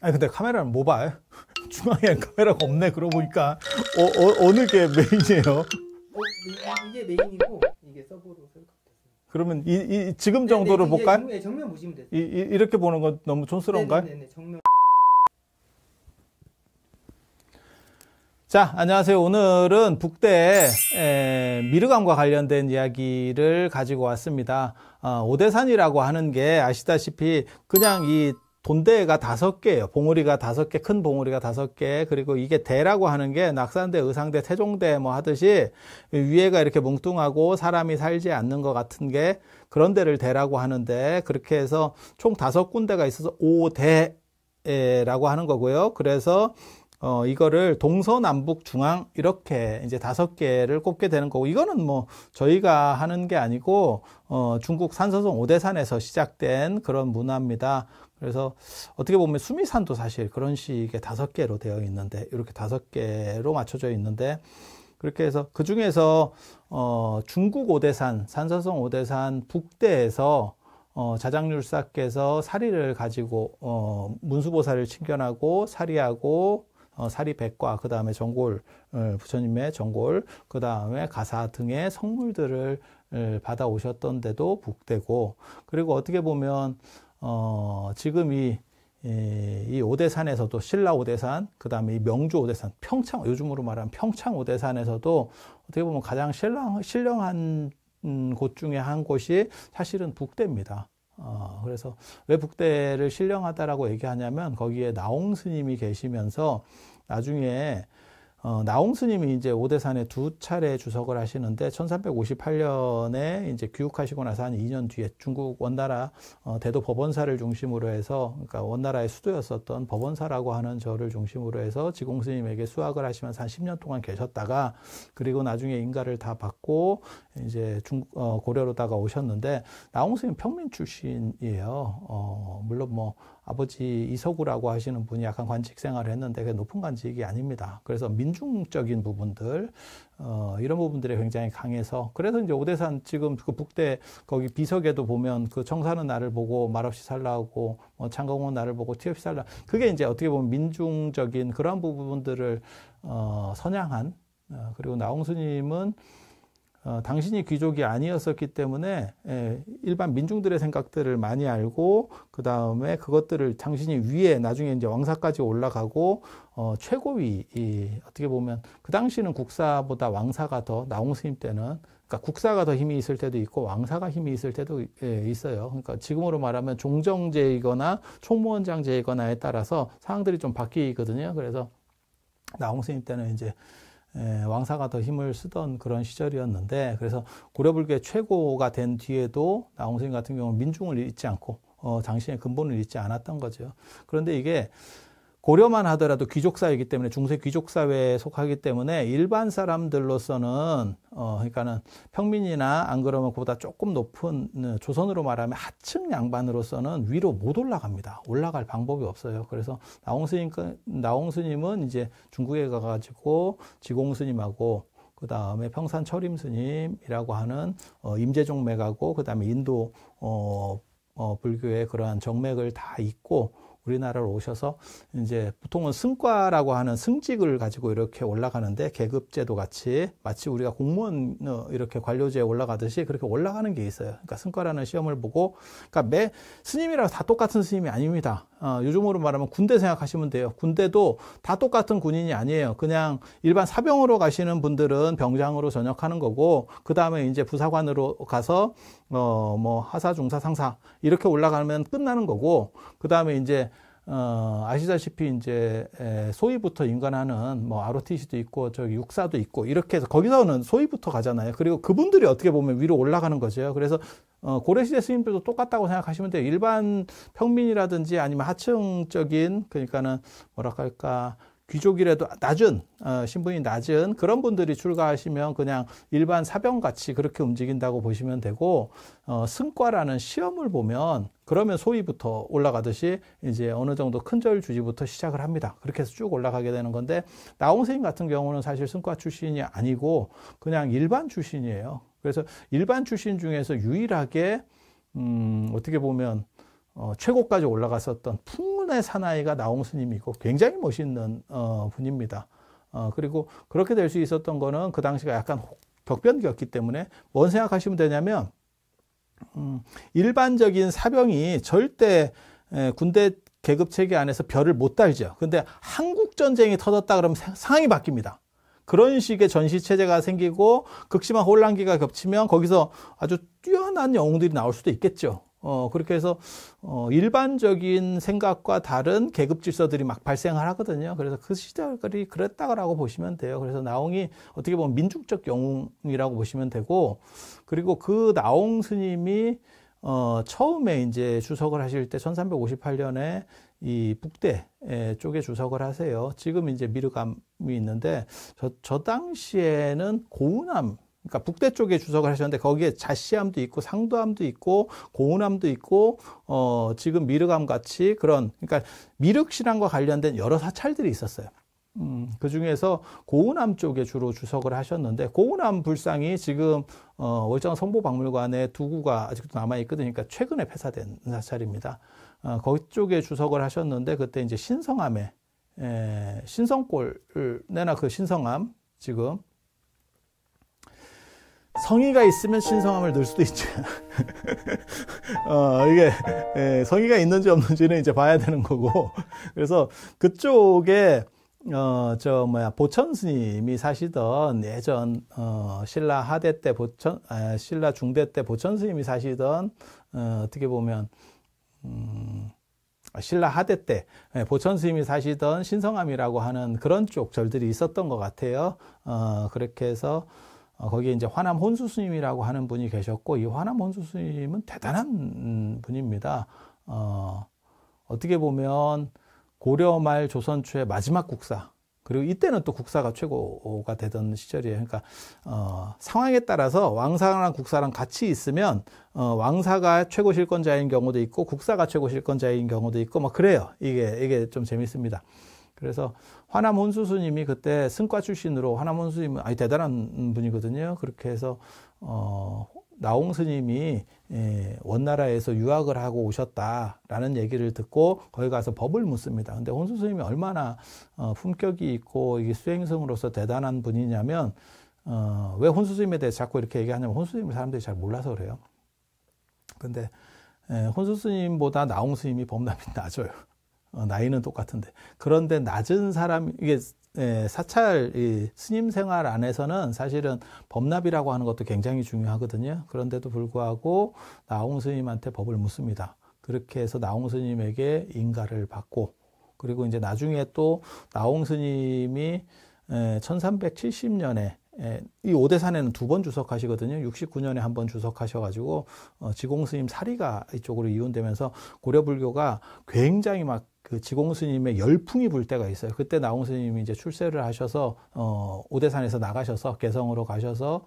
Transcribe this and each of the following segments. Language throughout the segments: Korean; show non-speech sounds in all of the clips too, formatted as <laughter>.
아니 근데 카메라는 모바일 <laughs> 중앙에 카메라가 없네 그러고 보니까 어, 어, 어느 게 메인이에요? 어, 네, 이게 메인이고 이게 서브로 그러면 이, 이 지금 정도로 네네, 네, 볼까요? 예, 정면 보시면 돼요. 이, 이, 렇게 보는 건 너무 촌스러운가요? 네네, 네, 정면. 자, 안녕하세요. 오늘은 북대 에, 미르감과 관련된 이야기를 가지고 왔습니다. 어, 오대산이라고 하는 게 아시다시피 그냥 이 돈대가 다섯 개예요. 봉우리가 다섯 개, 큰 봉우리가 다섯 개. 그리고 이게 대라고 하는 게 낙산대, 의상대, 태종대 뭐 하듯이 위에가 이렇게 뭉뚱하고 사람이 살지 않는 것 같은 게 그런 데를 대라고 하는데 그렇게 해서 총 다섯 군데가 있어서 오대라고 하는 거고요. 그래서 어, 이거를 동서남북 중앙 이렇게 이제 다섯 개를 꼽게 되는 거고 이거는 뭐 저희가 하는 게 아니고 어, 중국 산서성 오대산에서 시작된 그런 문화입니다. 그래서 어떻게 보면 수미산도 사실 그런 식의 다섯 개로 되어 있는데 이렇게 다섯 개로 맞춰져 있는데 그렇게 해서 그 중에서 어, 중국 오대산 산서성 오대산 북대에서 어, 자장률사께서 사리를 가지고 어, 문수보살을 친견하고 사리하고 어, 사리백과 그 다음에 전골 어, 부처님의 전골 그 다음에 가사 등의 성물들을 어, 받아 오셨던데도 북대고 그리고 어떻게 보면 어, 지금 이, 이, 이 오대산에서도 신라 오대산, 그 다음에 명주 오대산, 평창, 요즘으로 말하면 평창 오대산에서도 어떻게 보면 가장 신랑, 신령한 음, 곳 중에 한 곳이 사실은 북대입니다. 어, 그래서 왜 북대를 신령하다라고 얘기하냐면 거기에 나홍 스님이 계시면서 나중에 어, 나홍 스님이 이제 오대산에 두 차례 주석을 하시는데 1358년에 이제 귀국하시고 나서 한 2년 뒤에 중국 원나라 어, 대도 법원사를 중심으로 해서 그러니까 원나라의 수도였었던 법원사라고 하는 저를 중심으로 해서 지공 스님에게 수학을 하시면서 한 10년 동안 계셨다가 그리고 나중에 인가를 다 받고 이제 중, 어, 고려로다가 오셨는데 나홍 스님 평민 출신이에요. 어, 물론 뭐 아버지 이석우라고 하시는 분이 약간 관직 생활을 했는데 그게 높은 관직이 아닙니다. 그래서 민중적인 부분들 어, 이런 부분들이 굉장히 강해서 그래서 이제 오대산 지금 그 북대 거기 비석에도 보면 그 청사는 나를 보고 말없이 살라고 뭐 창공은 나를 보고 티없이 살라 그게 이제 어떻게 보면 민중적인 그런 부분들을 어, 선양한 어, 그리고 나홍수님은 어, 당신이 귀족이 아니었었기 때문에 예, 일반 민중들의 생각들을 많이 알고 그 다음에 그것들을 당신이 위에 나중에 이제 왕사까지 올라가고 어, 최고위 이, 어떻게 보면 그 당시는 국사보다 왕사가 더 나홍 스님 때는 그러니까 국사가 더 힘이 있을 때도 있고 왕사가 힘이 있을 때도 예, 있어요. 그러니까 지금으로 말하면 종정제이거나 총무원장제이거나에 따라서 상황들이 좀 바뀌거든요. 그래서 나홍 스님 때는 이제 에, 예, 왕사가 더 힘을 쓰던 그런 시절이었는데 그래서 고려불교의 최고가 된 뒤에도 나홍 선생 같은 경우는 민중을 잃지 않고 어, 당신의 근본을 잃지 않았던 거죠. 그런데 이게 고려만 하더라도 귀족사회이기 때문에 중세 귀족사회에 속하기 때문에 일반 사람들로서는 어 그러니까는 평민이나 안 그러면 그보다 조금 높은 네, 조선으로 말하면 하층 양반으로서는 위로 못 올라갑니다. 올라갈 방법이 없어요. 그래서 나홍스님 그, 나홍스님은 이제 중국에 가가지고 지공스님하고 그 다음에 평산 철임 스님이라고 하는 어, 임재종맥하고 그 다음에 인도 어, 어, 불교의 그러한 정맥을 다 잇고 우리나라로 오셔서 이제 보통은 승과라고 하는 승직을 가지고 이렇게 올라가는데 계급제도 같이 마치 우리가 공무원 어, 이렇게 관료제에 올라가듯이 그렇게 올라가는 게 있어요. 그러니까 승과라는 시험을 보고 그러니까 매스님이라서다 똑같은 스님이 아닙니다. 어, 요즘으로 말하면 군대 생각하시면 돼요. 군대도 다 똑같은 군인이 아니에요. 그냥 일반 사병으로 가시는 분들은 병장으로 전역하는 거고, 그 다음에 이제 부사관으로 가서, 어, 뭐, 하사, 중사, 상사, 이렇게 올라가면 끝나는 거고, 그 다음에 이제, 어, 아시다시피 이제 에, 소위부터 인간하는 뭐 ROTC도 있고 저기 육사도 있고 이렇게 해서 거기서는 소위부터 가잖아요. 그리고 그분들이 어떻게 보면 위로 올라가는 거죠. 그래서 어, 고래시대 스님들도 똑같다고 생각하시면 돼요. 일반 평민이라든지 아니면 하층적인 그러니까는 뭐랄까 할까 귀족이라도 낮은 어, 신분이 낮은 그런 분들이 출가하시면 그냥 일반 사병 같이 그렇게 움직인다고 보시면 되고 어, 승과라는 시험을 보면 그러면 소위부터 올라가듯이 이제 어느 정도 큰 절 주지부터 시작을 합니다. 그렇게 해서 쭉 올라가게 되는 건데 나홍 생님 같은 경우는 사실 승과 출신이 아니고 그냥 일반 출신이에요. 그래서 일반 출신 중에서 유일하게 음, 어떻게 보면 어, 최고까지 올라갔었던 풍문의 사나이가 나홍 스님이고 굉장히 멋있는 어, 분입니다. 어, 그리고 그렇게 될 수 있었던 거는 그 당시가 약간 격변기였기 때문에 뭔 생각하시면 되냐면 음, 일반적인 사병이 절대 에, 군대 계급 체계 안에서 별을 못 달죠. 근데 한국 전쟁이 터졌다 그러면 상황이 바뀝니다. 그런 식의 전시 체제가 생기고 극심한 혼란기가 겹치면 거기서 아주 뛰어난 영웅들이 나올 수도 있겠죠. 어, 그렇게 해서, 어, 일반적인 생각과 다른 계급 질서들이 막 발생을 하거든요. 그래서 그 시절이 들 그랬다라고 보시면 돼요. 그래서 나홍이 어떻게 보면 민중적 영웅이라고 보시면 되고, 그리고 그 나홍 스님이 어, 처음에 이제 주석을 하실 때 1358년에 이 북대 쪽에 주석을 하세요. 지금 이제 미르감이 있는데 저, 저 당시에는 고운함 그러니까 북대 쪽에 주석을 하셨는데 거기에 자시함도 있고 상도함도 있고 고운함도 있고 어 지금 미륵함 같이 그런 그러니까 미륵 신앙과 관련된 여러 사찰들이 있었어요. 음, 그 중에서 고운암 쪽에 주로 주석을 하셨는데 고운암 불상이 지금 어, 월정 성보박물관에 두 구가 아직도 남아 있거든요. 그러니까 최근에 폐사된 사찰입니다. 어, 거기 쪽에 주석을 하셨는데 그때 이제 신성암에 에, 신성골을 내나 그 신성암 지금 성의가 있으면 신성함을 넣을 수도 있죠. <laughs> 어, 이게 에, 성의가 있는지 없는지는 이제 봐야 되는 거고. 그래서 그쪽에 어, 저, 뭐야, 보천스님이 사시던 예전, 어, 신라 하대 때 보천, 아, 신라 중대 때 보천스님이 사시던, 어, 어떻게 보면, 음, 신라 하대 때 예, 보천스님이 사시던 신성함이라고 하는 그런 쪽 절들이 있었던 것 같아요. 어, 그렇게 해서 어, 거기에 이제 화남 혼수스님이라고 하는 분이 계셨고 이 화남 혼수스님은 대단한 음, 분입니다. 어, 어떻게 보면 고려 말 조선 초의 마지막 국사 그리고 이때는 또 국사가 최고가 되던 시절이에요. 그러니까 어, 상황에 따라서 왕사랑 국사랑 같이 있으면 어, 왕사가 최고 실권자인 경우도 있고 국사가 최고 실권자인 경우도 있고 막 그래요. 이게 이게 좀 재밌습니다. 그래서 화남 혼수스님이 그때 승과 출신으로 화남 혼수님은 아니 대단한 분이거든요. 그렇게 해서 어, 나홍 스님이 예, 원나라에서 유학을 하고 오셨다라는 얘기를 듣고 거기 가서 법을 묻습니다. 근데 혼수 스님이 얼마나 어, 품격이 있고 이게 수행성으로서 대단한 분이냐면 어, 왜 혼수 스님에 대해 자꾸 이렇게 얘기하냐면 혼수 스님 사람들이 잘 몰라서 그래요. 근데 예, 혼수 스님보다 나홍 스님이 범람이 <laughs> 낮아요. 어, 나이는 똑같은데 그런데 낮은 사람 이게 사찰 이 스님 생활 안에서는 사실은 법납이라고 하는 것도 굉장히 중요하거든요. 그런데도 불구하고 나홍 스님한테 법을 묻습니다. 그렇게 해서 나홍 스님에게 인가를 받고 그리고 이제 나중에 또 나홍 스님이 1370년에 이 오대산에는 두 번 주석하시거든요. 69년에 한 번 주석하셔가지고 어, 지공스님 사리가 이쪽으로 이혼되면서 고려불교가 굉장히 막그 지공 스님의 열풍이 불 때가 있어요. 그때 나홍 스님이 이제 출세를 하셔서 어 오대산에서 나가셔서 개성으로 가셔서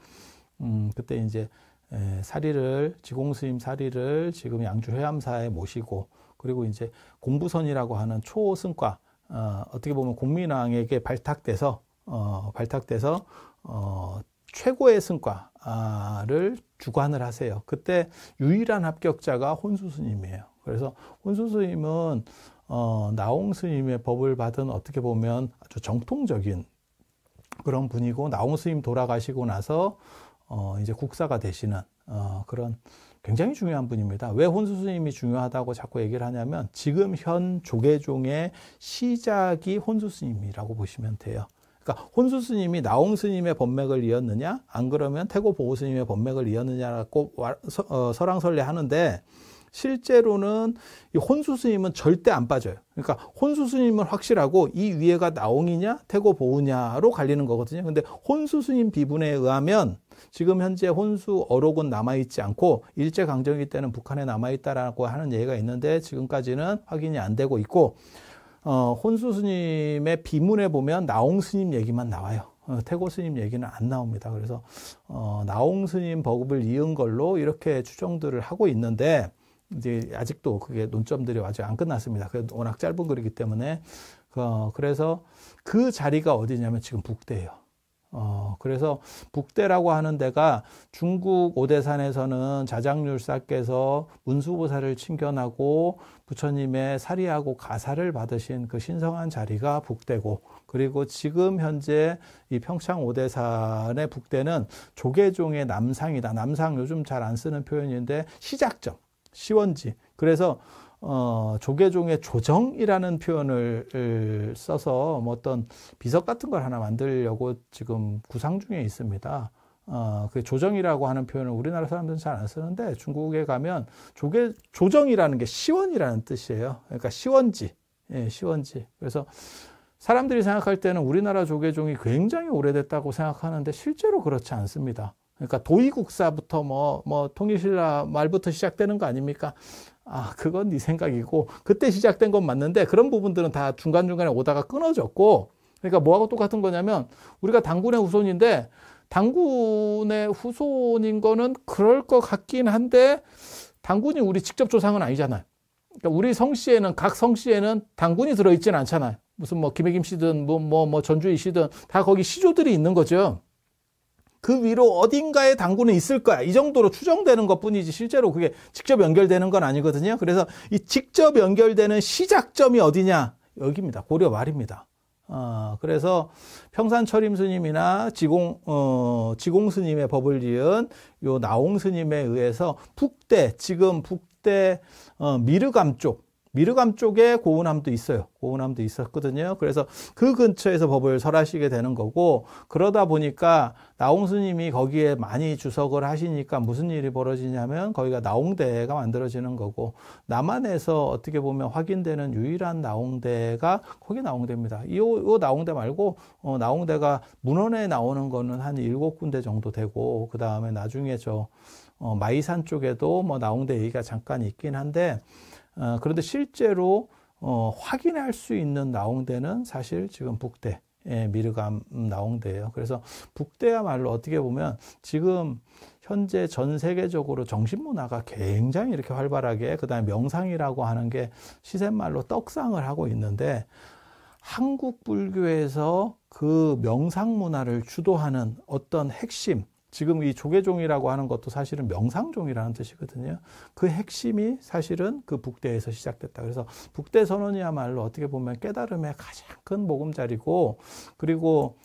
음 그때 이제 에, 사리를 지공 스님 사리를 지금 양주 회암사에 모시고 그리고 이제 공부선이라고 하는 초승과 어, 어떻게 보면 공민왕에게 발탁돼서 어, 발탁돼서 어, 최고의 승과를 주관을 하세요. 그때 유일한 합격자가 혼수 스님이에요. 그래서 혼수 스님은 어, 나홍 스님의 법을 받은 어떻게 보면 아주 정통적인 그런 분이고 나홍 스님 돌아가시고 나서 어, 이제 국사가 되시는 어, 그런 굉장히 중요한 분입니다. 왜 혼수 스님이 중요하다고 자꾸 얘기를 하냐면 지금 현 조계종의 시작이 혼수 스님이라고 보시면 돼요. 그러니까 혼수 스님이 나홍 스님의 법맥을 이었느냐 안 그러면 태고 보호 스님의 법맥을 이었느냐라고 서, 어, 설랑설레 하는데 실제로는 이 혼수 스님은 절대 안 빠져요. 그러니까 혼수 스님은 확실하고 이 위에가 나옹이냐 태고 보우냐로 갈리는 거거든요. 근데 혼수 스님 비분에 의하면 지금 현재 혼수 어록은 남아있지 않고 일제 강점기 때는 북한에 남아있다라고 하는 얘기가 있는데 지금까지는 확인이 안 되고 있고 어, 혼수 스님의 비문에 보면 나옹 스님 얘기만 나와요. 어, 태고 스님 얘기는 안 나옵니다. 그래서 어, 나옹 스님 버급을 이은 걸로 이렇게 추정들을 하고 있는데 이제 아직도 그게 논점들이 아직 안 끝났습니다. 워낙 짧은 글이기 때문에 어, 그래서 그 자리가 어디냐면 지금 북대예요. 어, 그래서 북대라고 하는 데가 중국 오대산에서는 자장률사께서 문수보살을 친견하고 부처님의 사리하고 가사를 받으신 그 신성한 자리가 북대고 그리고 지금 현재 이 평창 오대산의 북대는 조계종의 남상이다. 남상 요즘 잘 안 쓰는 표현인데 시작점. 시원지. 그래서 어, 조계종의 조정이라는 표현을 써서 뭐 어떤 비석 같은 걸 하나 만들려고 지금 구상 중에 있습니다. 어, 그 조정이라고 하는 표현을 우리나라 사람들은 잘 안 쓰는데 중국에 가면 조계, 조정이라는 게 시원이라는 뜻이에요. 그러니까 시원지. 예, 시원지. 그래서 사람들이 생각할 때는 우리나라 조계종이 굉장히 오래됐다고 생각하는데 실제로 그렇지 않습니다. 그러니까 도의국사부터 뭐, 뭐, 통일신라 말부터 시작되는 거 아닙니까? 아, 그건 네 생각이고, 그때 시작된 건 맞는데, 그런 부분들은 다 중간중간에 오다가 끊어졌고, 그러니까 뭐하고 똑같은 거냐면, 우리가 당군의 후손인데, 당군의 후손인 거는 그럴 것 같긴 한데, 당군이 우리 직접 조상은 아니잖아요. 그러니까 우리 성씨에는, 각 성씨에는 당군이 들어있진 않잖아요. 무슨 뭐 김해김 씨든, 뭐, 뭐, 뭐 전주이 씨든, 다 거기 시조들이 있는 거죠. 그 위로 어딘가에 당구는 있을 거야. 이 정도로 추정되는 것 뿐이지 실제로 그게 직접 연결되는 건 아니거든요. 그래서 이 직접 연결되는 시작점이 어디냐? 여기입니다. 고려 말입니다. 어, 그래서 평산 철임 스님이나 지공, 어, 지공 스님의 법을 이은요 나홍 스님에 의해서 북대, 지금 북대, 어, 미르감 쪽, 미르감 쪽에 고운함도 있어요. 고운함도 있었거든요. 그래서 그 근처에서 법을 설하시게 되는 거고 그러다 보니까 나홍스님이 거기에 많이 주석을 하시니까 무슨 일이 벌어지냐면 거기가 나홍대가 만들어지는 거고 남한에서 어떻게 보면 확인되는 유일한 나홍대가 거기 나홍대입니다. 이, 이 나홍대 말고 어, 나홍대가 문헌에 나오는 거는 한 일곱 군데 정도 되고 그 다음에 나중에 저 어, 마이산 쪽에도 뭐 나홍대 얘기가 잠깐 있긴 한데 어, 그런데 실제로 어, 확인할 수 있는 나홍대는 사실 지금 북대, 예, 미르감 나홍대예요. 그래서 북대야말로 어떻게 보면 지금 현재 전 세계적으로 정신문화가 굉장히 이렇게 활발하게 그다음에 명상이라고 하는 게 시샘말로 떡상을 하고 있는데 한국 불교에서 그 명상 문화를 주도하는 어떤 핵심 지금 이 조계종이라고 하는 것도 사실은 명상종이라는 뜻이거든요. 그 핵심이 사실은 그 북대에서 시작됐다. 그래서 북대 선언이야말로 어떻게 보면 깨달음의 가장 큰모금자리고 그리고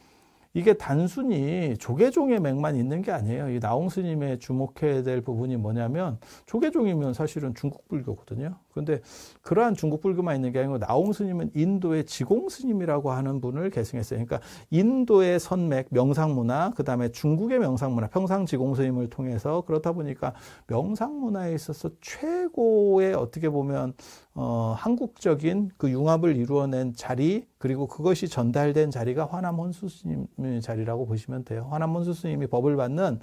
이게 단순히 조계종의 맥만 있는 게 아니에요. 이 나홍 스님의 주목해야 될 부분이 뭐냐면 조계종이면 사실은 중국 불교거든요. 그런데 그러한 중국 불교만 있는 게 아니고 나홍 스님은 인도의 지공 스님이라고 하는 분을 계승했어요. 그러니까 인도의 선맥 명상 문화, 그다음에 중국의 명상 문화, 평상 지공 스님을 통해서 그렇다 보니까 명상 문화에 있어서 최고의 어떻게 보면 어 한국적인 그 융합을 이루어낸 자리 그리고 그것이 전달된 자리가 화남 혼수 스님의 자리라고 보시면 돼요. 화남 혼수 스님이 법을 받는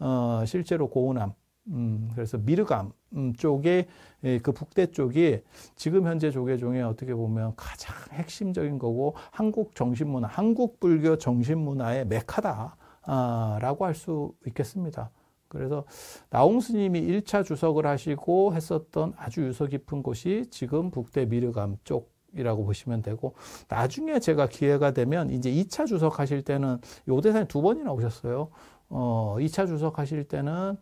어 실제로 고운함 음. 음, 그래서 미르감 음, 쪽에 예, 그 북대 쪽이 지금 현재 조계종에 어떻게 보면 가장 핵심적인 거고 한국 정신문화, 한국 불교 정신문화의 메카다라고 아, 할수 있겠습니다. 그래서 나홍 스님이 1차 주석을 하시고 했었던 아주 유서 깊은 곳이 지금 북대 미르감 쪽 이라고 보시면 되고 나중에 제가 기회가 되면 이제 2차 주석 하실 때는 요 대사님 두 번이나 오셨어요. 어, 2차 주석 하실 때는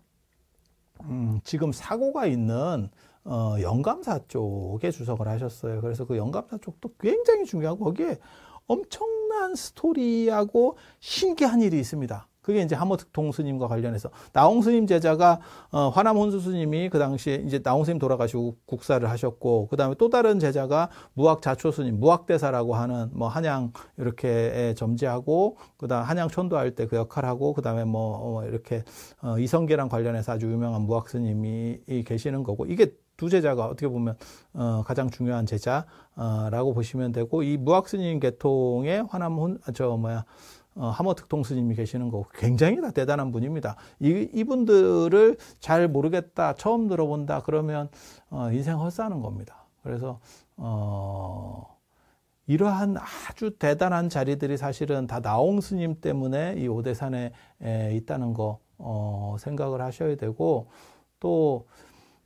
음, 지금 사고가 있는 어, 영감사 쪽에 주석을 하셨어요. 그래서 그 영감사 쪽도 굉장히 중요하고 거기에 엄청난 스토리하고 신기한 일이 있습니다. 그게 이제 하모특통 스님과 관련해서 나홍 스님 제자가 어, 화남 혼수 스님이 그 당시에 이제 나홍 스님 돌아가시고 국사를 하셨고 그 다음에 또 다른 제자가 무학 자초 스님 무학대사라고 하는 뭐 한양 이렇게 점지하고 그다음 한양 천도할 때 그 역할하고 그다음에 뭐 어, 이렇게 어, 이성계랑 관련해서 아주 유명한 무학 스님이 계시는 거고 이게 두 제자가 어떻게 보면 어, 가장 중요한 제자라고 보시면 되고 이 무학 스님 계통의 화남 혼저 아, 뭐야 어, 하모특통스님이 계시는 거고 굉장히 다 대단한 분입니다. 이, 이분들을 잘 모르겠다, 처음 들어본다 그러면 어, 인생 헛사는 겁니다. 그래서 어, 이러한 아주 대단한 자리들이 사실은 다 나홍 스님 때문에 이 오대산에 에, 있다는 거 어, 생각을 하셔야 되고 또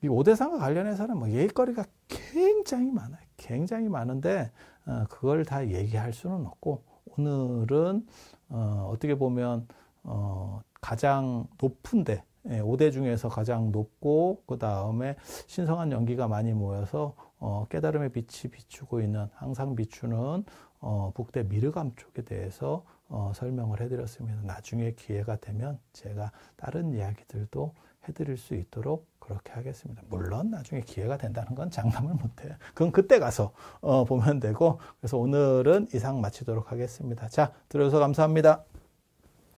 이 오대산과 관련해서는 뭐 얘기거리가 굉장히 많아요. 굉장히 많은데 어, 그걸 다 얘기할 수는 없고 오늘은 어, 어떻게 보면 어, 가장 높은데 예, 5대 중에서 가장 높고 그 다음에 신성한 연기가 많이 모여서 어, 깨달음의 빛이 비추고 있는 항상 비추는 어, 북대 미르감 쪽에 대해서 어, 설명을 해드렸습니다. 나중에 기회가 되면 제가 다른 이야기들도 해드릴 수 있도록 그렇게 하겠습니다. 물론 나중에 기회가 된다는 건 장담을 못해요. 그건 그때 가서 어, 보면 되고 그래서 오늘은 이상 마치도록 하겠습니다. 자들어서 감사합니다.